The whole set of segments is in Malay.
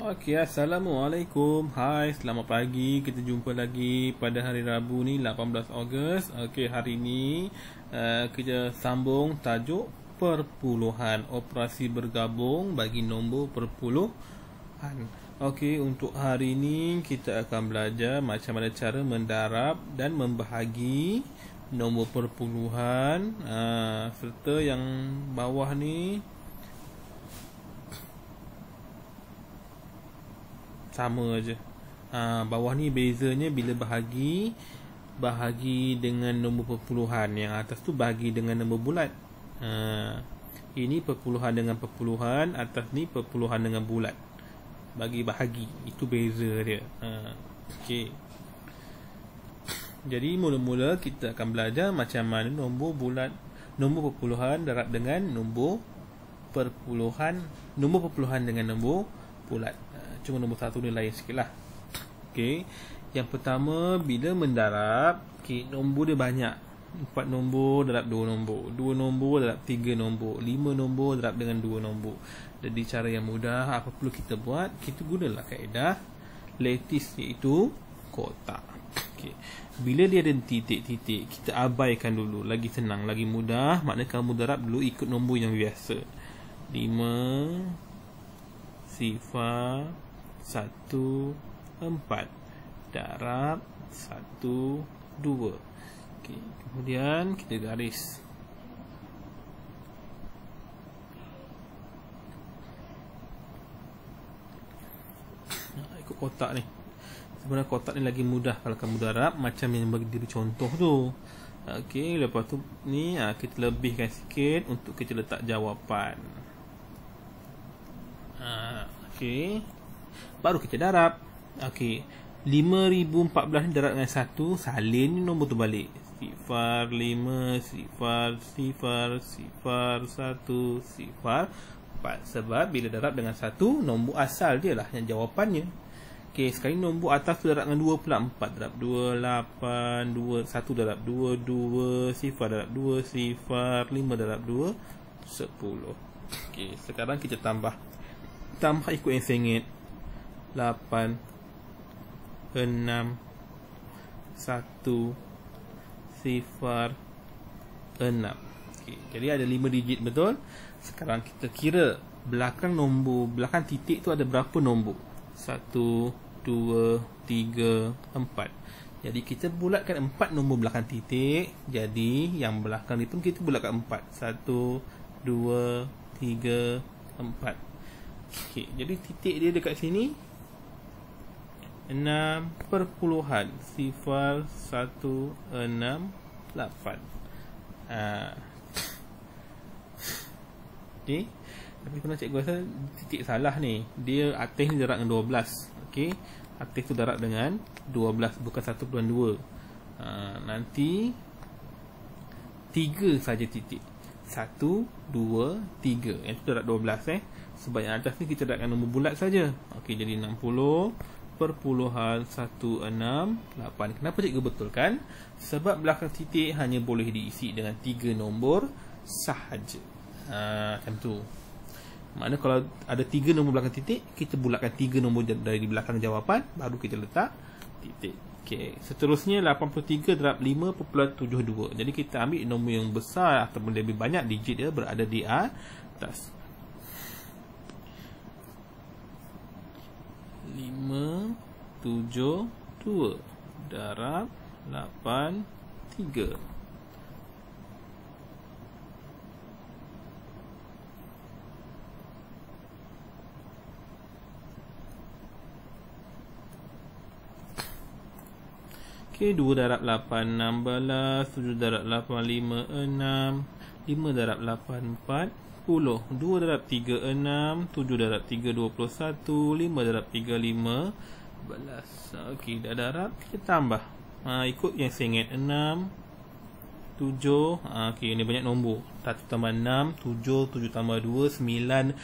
Okey, Assalamualaikum. Hai, selamat pagi. Kita jumpa lagi pada hari Rabu ni, 18 Ogos. Okey, hari ni uh, kita sambung tajuk perpuluhan. Operasi bergabung bagi nombor perpuluhan. Okey, untuk hari ni kita akan belajar macam mana cara mendarab dan membahagi nombor perpuluhan. Uh, serta yang bawah ni, sama aja ha, Bawah ni bezanya bila bahagi Bahagi dengan nombor perpuluhan Yang atas tu bahagi dengan nombor bulat ha, Ini perpuluhan dengan perpuluhan Atas ni perpuluhan dengan bulat Bagi bahagi Itu beza dia ha, Okay jadi mula-mula kita akan belajar macam mana nombor bulat nombor perpuluhan darab dengan nombor perpuluhan nombor perpuluhan dengan nombor bulat cuma nombor satu ni lain sikit lah okay. yang pertama bila mendarab, okay, nombor dia banyak Empat nombor darab dua nombor dua nombor darab tiga nombor lima nombor darab dengan dua nombor jadi cara yang mudah apa perlu kita buat kita gunalah kaedah letis iaitu kotak okay. bila dia ada titik-titik kita abaikan dulu lagi senang lagi mudah maknanya kamu darab dulu ikut nombor yang biasa 5 sifar satu empat darab satu dua okay. kemudian kita garis ikut kotak ni sebenarnya kotak ni lagi mudah kalau kamu darab macam yang bagi diri contoh tu ok lepas tu ni ha, kita lebihkan sikit untuk kita letak jawapan ok ha, ok baru kita darab. Okey. 5014 ni darab dengan 1, salin ni nombor tu balik. Sifar 5, sifar, sifar, sifar 1, sifar 4. Sebab bila darab dengan 1, nombor asal dia lah yang jawapannya. Okey, sekali nombor atas tu darab dengan 2 pula. 4 darab 2, 8, 2, 1 darab 2, 2, sifar darab 2, sifar 5 darab 2, 10. Okey, sekarang kita tambah. Tambah ikut yang sengit lapan enam satu sifar enam okay. jadi ada lima digit betul sekarang kita kira belakang nombor belakang titik tu ada berapa nombor satu dua tiga empat jadi kita bulatkan empat nombor belakang titik jadi yang belakang ni pun kita bulatkan empat satu dua tiga empat Okay, jadi titik dia dekat sini Enam perpuluhan sifar 168 uh. ok tapi pernah cikgu rasa titik salah ni dia aktif ni darat dengan belas. ok aktif tu darat dengan dua belas bukan satu 1.2 dua. Ah, nanti tiga saja titik satu dua tiga. yang tu dua belas eh sebab yang atas ni kita darat dengan nombor bulat saja ok jadi enam puluh. 0.1688 Kenapa cikgu betulkan? Sebab belakang titik hanya boleh diisi dengan tiga nombor sahaja Haa, macam tu Maknanya kalau ada tiga nombor belakang titik Kita bulatkan tiga nombor dari belakang jawapan Baru kita letak titik Okay. seterusnya 83 darab 5.72 Jadi kita ambil nombor yang besar ataupun lebih banyak digit dia berada di atas lima tujuh dua darab lapan tiga Okay, 2 darab 8, 16 7 darab 8, 5, 6 5 darab 8, 4 10 2 darab 3 6 7 darab 3 21 5 darab 3 15 Ok, dah darab kita tambah ha, Ikut yang saya ingat 6 7 ha, Okey ni banyak nombor 1 tambah 6 7 7 tambah 2 9 9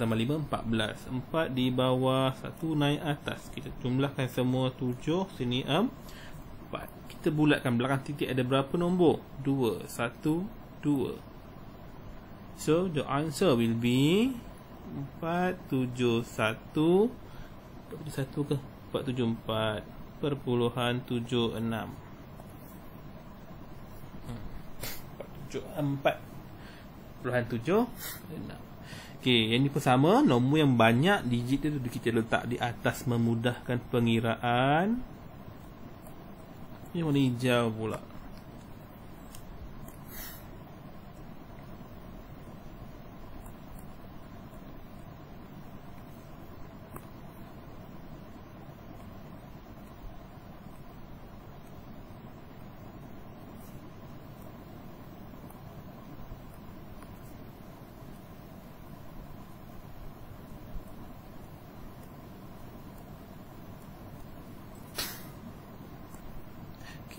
tambah 5 14 4 di bawah 1 naik atas Kita jumlahkan semua 7 Sini 4 Kita bulatkan belakang titik ada berapa nombor 2 1 2 So the answer will be 471 ke 474 perpuluhan 76 474 Perpuluhan 76. 6 Okay, yang ni pun sama Nombor yang banyak digit dia tu kita letak di atas Memudahkan pengiraan Ini warna hijau pula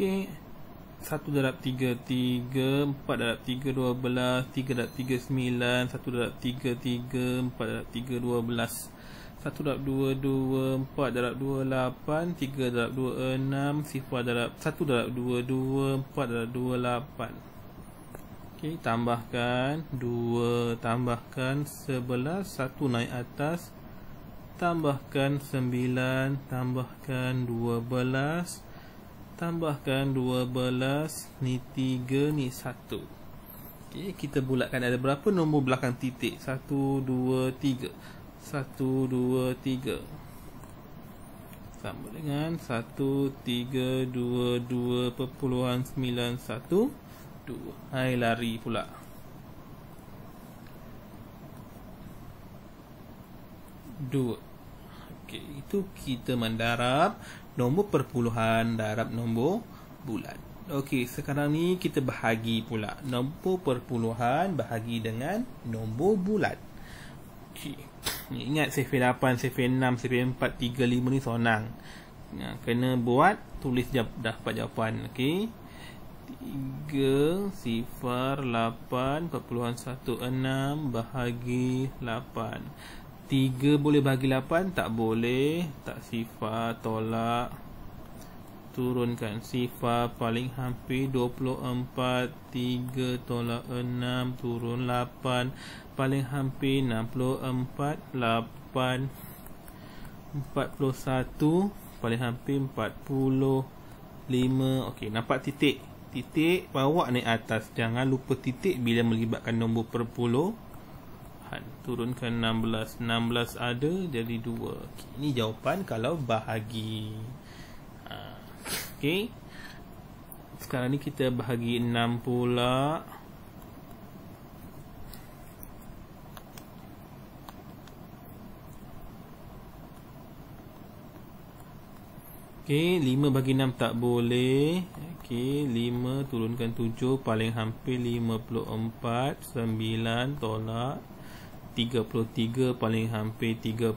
Okey, 1 darab 3 3 4 darab 3 12 3 darab 3 9 1 darab 3 3 4 darab 3 12 1 darab 2, 2, 4 darab 2, 8 3 darab 2, 6 Sifar darab 1 darab 2, 2, 4 darab 2, 8 Ok, tambahkan 2 tambahkan 11 1 naik atas Tambahkan 9 Tambahkan 12 12 tambahkan 12 ni 3 ni 1 okay, kita bulatkan ada berapa nombor belakang titik 1, 2, 3 1, 2, 3 sama dengan 1322.912 hai lari pula dua Okey, itu kita mendarab nombor perpuluhan darab nombor bulan. Okey, sekarang ni kita bahagi pula nombor perpuluhan bahagi dengan nombor bulan. Okey. Ingat sifir 8, sifir 6, sifir 4, 3, 5 ni senang. Ya, kena buat tulis jap, dapat jawapan. Okey. 3 sifar 8 perpuluhan 16 bahagi 8 Tiga boleh bagi lapan Tak boleh Tak sifar Tolak Turunkan sifar Paling hampir dua puluh empat Tiga Tolak enam Turun lapan Paling hampir enam puluh empat Lapan empat puluh satu Paling hampir empat puluh lima Okey nampak titik Titik bawa ni atas Jangan lupa titik bila melibatkan nombor perpuluh Ahad Turunkan 16 16 ada jadi 2 okay. Ini jawapan kalau bahagi ha. Okay Sekarang ni kita bahagi 6 pula Okay, 5 bagi 6 tak boleh Okay, 5 turunkan 7 Paling hampir 54 9 tolak 33 paling hampir 30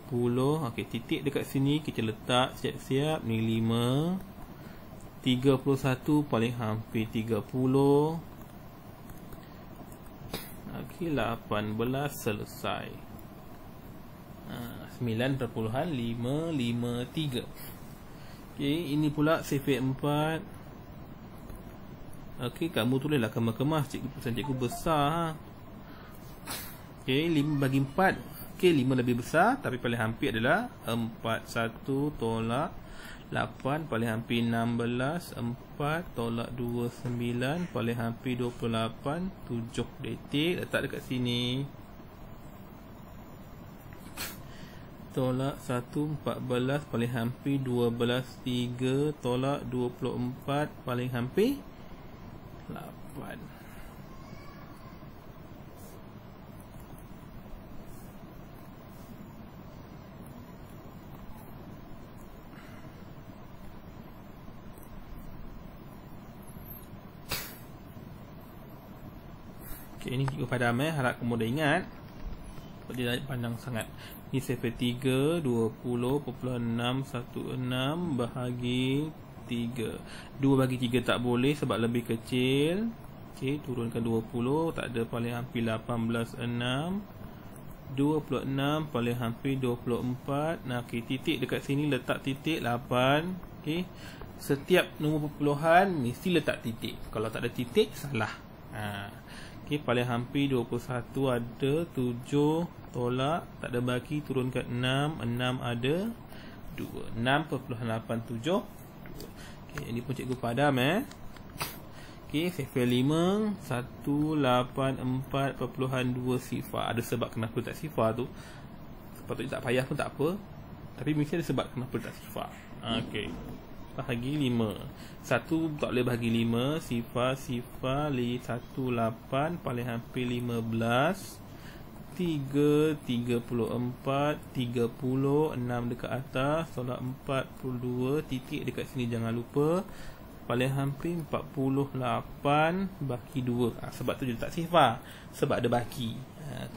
okey titik dekat sini kita letak siap-siap ni 5 31 paling hampir 30 okey 18 selesai ah ha, 9.553 okey ini pula sifat 4 okey kamu tulislah kemas-kemas cikgu pesan cikgu besar ha Okey, 5 bagi 4. Okey, 5 lebih besar tapi paling hampir adalah 4 1 tolak 8 paling hampir 16 4 tolak 2 9 paling hampir 28 7 detik letak dekat sini tolak 1 14 paling hampir 12 3 tolak 24 paling hampir 8 Okay, ini cikgu padam eh. Harap kamu dah ingat. Sebab dia pandang sangat. Ini enam satu enam bahagi tiga dua bagi tiga tak boleh sebab lebih kecil. Okay, turunkan puluh Tak ada paling hampir lapan belas enam dua puluh enam paling hampir dua puluh empat. nah, okay, titik dekat sini letak titik lapan. okay. setiap nombor perpuluhan mesti letak titik kalau tak ada titik, salah ha. Okey, paling hampir 21 ada 7 tolak, tak ada baki turun ke 6, 6 ada 2. 6.872. Okey, ini pun cikgu padam eh. Okey, sifar 5 184.2 sifar. Ada sebab kenapa tak sifar tu. Sepatutnya tak payah pun tak apa. Tapi mesti ada sebab kenapa tak sifar. Okey. Hmm bahagi 5 Satu tak boleh bahagi 5 Sifar-sifar li 1, 8 Paling hampir 15 3, 34 30, 6 dekat atas Solat 42 Titik dekat sini jangan lupa Paling hampir 48 Baki 2 ha, Sebab tu dia tak sifar Sebab ada baki ha.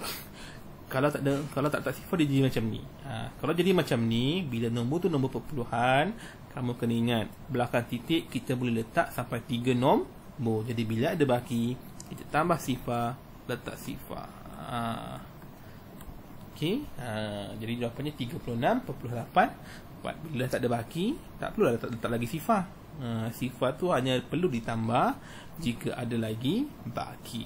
Kalau tak ada kalau tak tak sifar dia jadi macam ni. Ha, kalau jadi macam ni bila nombor tu nombor perpuluhan kamu kena ingat belakang titik kita boleh letak sampai 3 nom Bo, jadi bila ada baki kita tambah sifar letak sifar ha. Okey, ha, jadi jawapannya 36.84 buat bila tak ada baki tak perlu letak, letak lagi sifar ha, sifar tu hanya perlu ditambah jika ada lagi baki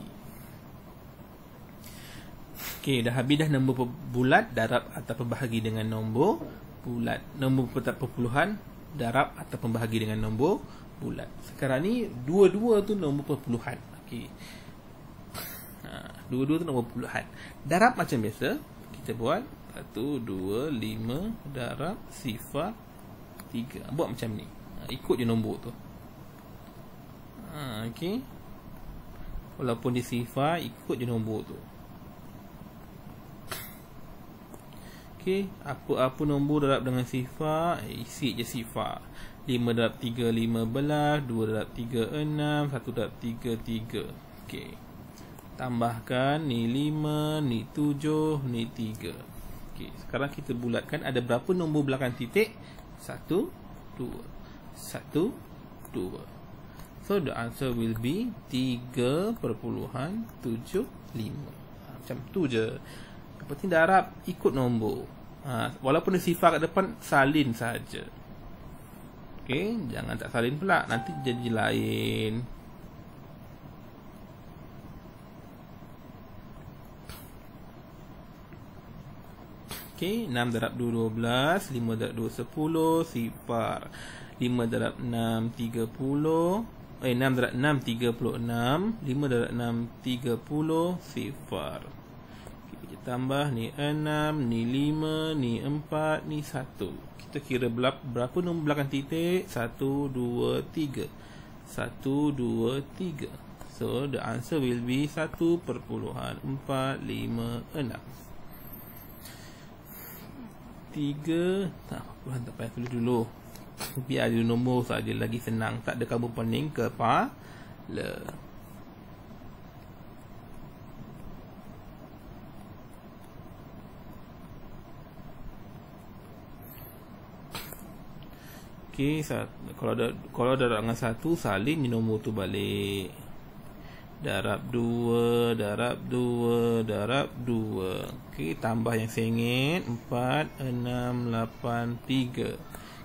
Okey, dah habis dah nombor bulat darab atau berbahagi dengan nombor bulat nombor perpuluhan darab atau pembahagi dengan nombor bulat. Sekarang ni dua-dua tu nombor perpuluhan. Okey. Ha, dua-dua tu nombor perpuluhan. Darab macam biasa, kita buat 1 2 5 darab sifar 3. Buat macam ni. Ha, ikut je nombor tu. Ha, okey. Walaupun di sifar, ikut je nombor tu. Okey, apa apa nombor darab dengan sifar, eh, isi je sifar. 5 darab 3 15, 2 darab 3 6, 1 darab 3 3. Okey. Tambahkan ni 5, ni 7, ni 3. Okey, sekarang kita bulatkan ada berapa nombor belakang titik? 1 2. 1 2. So the answer will be 3.75. Macam tu je penting darab ikut nombor. Ha, walaupun dia sifar kat depan salin saja. Okay, jangan tak salin pula nanti jadi lain. Okay, 6 darab 2 12, 5 darab 2 10, sifar. 5 darab 6 30. Eh, 6 darab 6, 36 5 darab 6, 30 Sifar tambah ni 6, ni 5, ni 4, ni 1. Kita kira berapa nombor belakang titik? 1, 2, 3. 1, 2, So, the answer will be 1.456. Tiga Tak apa Tak payah tulis dulu Biar dia nombor saja Lagi senang Tak ada kamu pening Kepala Lepas okey kalau ada kalau darab dengan satu salin di nombor tu balik darab dua darab dua darab dua okey tambah yang sengit 4 6 8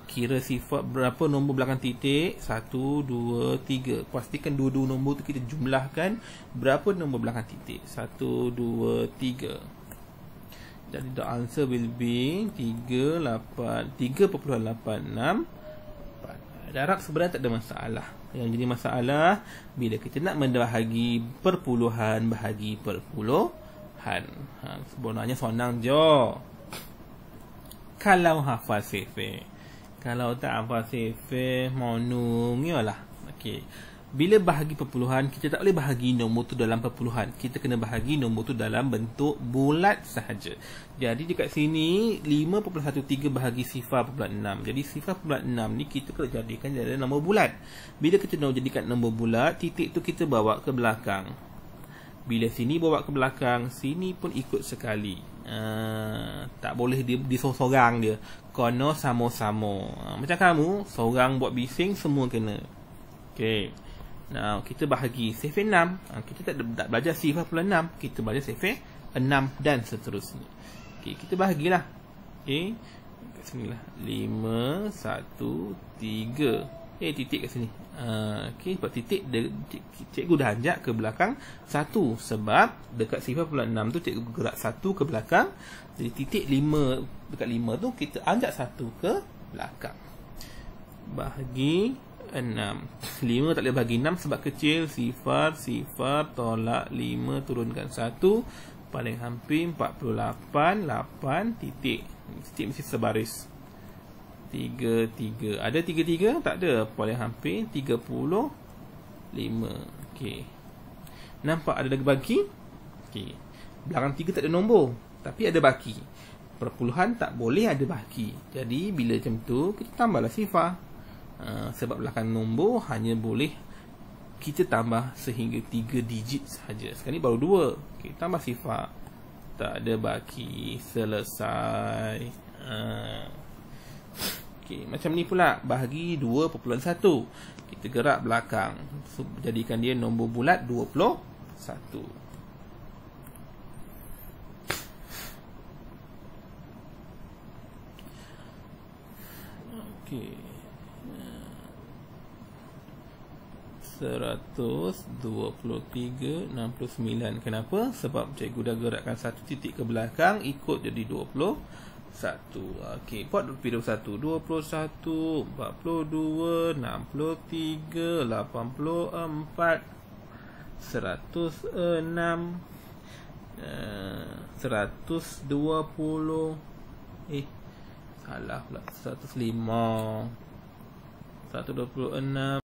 kira sifat berapa nombor belakang titik 1 2 3 pastikan dua-dua nombor tu kita jumlahkan berapa nombor belakang titik 1 2 3 jadi the answer will be 3.86 3, darab sebenarnya tak ada masalah. Yang jadi masalah bila kita nak mendahagi perpuluhan bahagi perpuluhan. Ha, sebenarnya senang je. Kalau hafal sifir. Kalau tak hafal sifir, monung. Yalah. Okey bila bahagi perpuluhan, kita tak boleh bahagi nombor tu dalam perpuluhan. Kita kena bahagi nombor tu dalam bentuk bulat sahaja. Jadi dekat sini, 5.13 bahagi sifar perpuluhan 6. Jadi sifar perpuluhan 6 ni kita kena jadikan dalam nombor bulat. Bila kita nak jadikan nombor bulat, titik tu kita bawa ke belakang. Bila sini bawa ke belakang, sini pun ikut sekali. Uh, tak boleh di, di sorang-sorang dia. Kono sama-sama. Uh, macam kamu, seorang buat bising, semua kena. Okay. Nah, kita bahagi sif 6 uh, kita tak, tak belajar sif 6 kita belajar sif 6 dan seterusnya okey kita bahagilah okey kat lah. 5 1 3 eh titik kat sini uh, okey sebab titik dia, cikgu dah ajak ke belakang satu sebab dekat sif enam tu cikgu gerak satu ke belakang jadi titik lima dekat lima tu kita ajak satu ke belakang bahagi enam Lima tak boleh bagi enam sebab kecil Sifar, sifar, tolak lima Turunkan satu Paling hampir empat puluh lapan Lapan titik Titik mesti sebaris Tiga, tiga Ada tiga, tiga? Tak ada Paling hampir tiga puluh Lima Okey Nampak ada lagi bagi? Okey Belakang tiga tak ada nombor Tapi ada baki Perpuluhan tak boleh ada baki Jadi bila macam tu Kita tambahlah sifar Ah, sebab belakang nombor hanya boleh kita tambah sehingga 3 digit sahaja. Sekarang ni baru 2. Okay, tambah sifar. Tak ada baki. Selesai. Ah. Okay, macam ni pula. Bahagi 2.1. Kita gerak belakang. So, jadikan dia nombor bulat 21. Okay. 123.69 Kenapa? Sebab cikgu dah gerakkan satu titik ke belakang Ikut jadi 21 Okey, buat 21 21, 42, 63, 84, 85, 120. Eh, salah pula 105 126